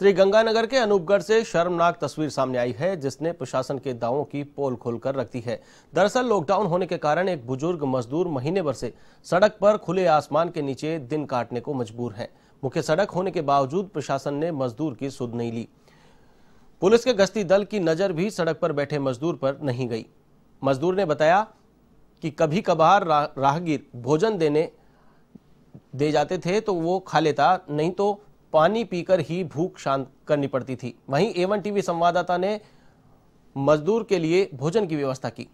श्री गंगानगर के अनूपगढ़ से शर्मनाक तस्वीर सामने आई है जिसने प्रशासन के दावों की पोल खोलकर रख दी है दरअसल लॉकडाउन होने के कारण एक बुजुर्ग मजदूर महीने भर से सड़क पर खुले आसमान के नीचे दिन काटने को मजबूर है मुख्य सड़क होने के बावजूद प्रशासन ने मजदूर की सुध नहीं ली पुलिस के गश्ती दल की नजर भी सड़क पर बैठे मजदूर पर नहीं गई मजदूर ने बताया कि कभी कभार राहगीर भोजन देने दे जाते थे तो वो खा लेता नहीं तो पानी पीकर ही भूख शांत करनी पड़ती थी वहीं एवन टीवी संवाददाता ने मजदूर के लिए भोजन की व्यवस्था की